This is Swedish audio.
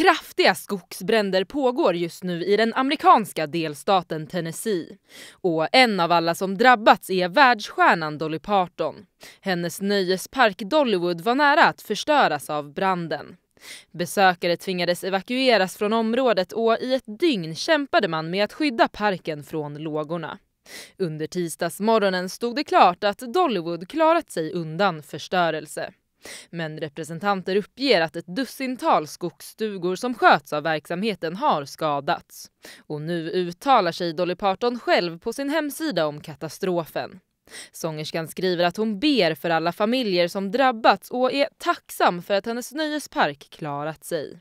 Kraftiga skogsbränder pågår just nu i den amerikanska delstaten Tennessee. Och en av alla som drabbats är världsstjärnan Dolly Parton. Hennes nöjespark Dollywood var nära att förstöras av branden. Besökare tvingades evakueras från området och i ett dygn kämpade man med att skydda parken från lågorna. Under tisdagsmorgonen stod det klart att Dollywood klarat sig undan förstörelse. Men representanter uppger att ett dussintal skogsstugor som sköts av verksamheten har skadats. Och nu uttalar sig Dolly Parton själv på sin hemsida om katastrofen. Sångerskan skriver att hon ber för alla familjer som drabbats och är tacksam för att hennes nöjespark klarat sig.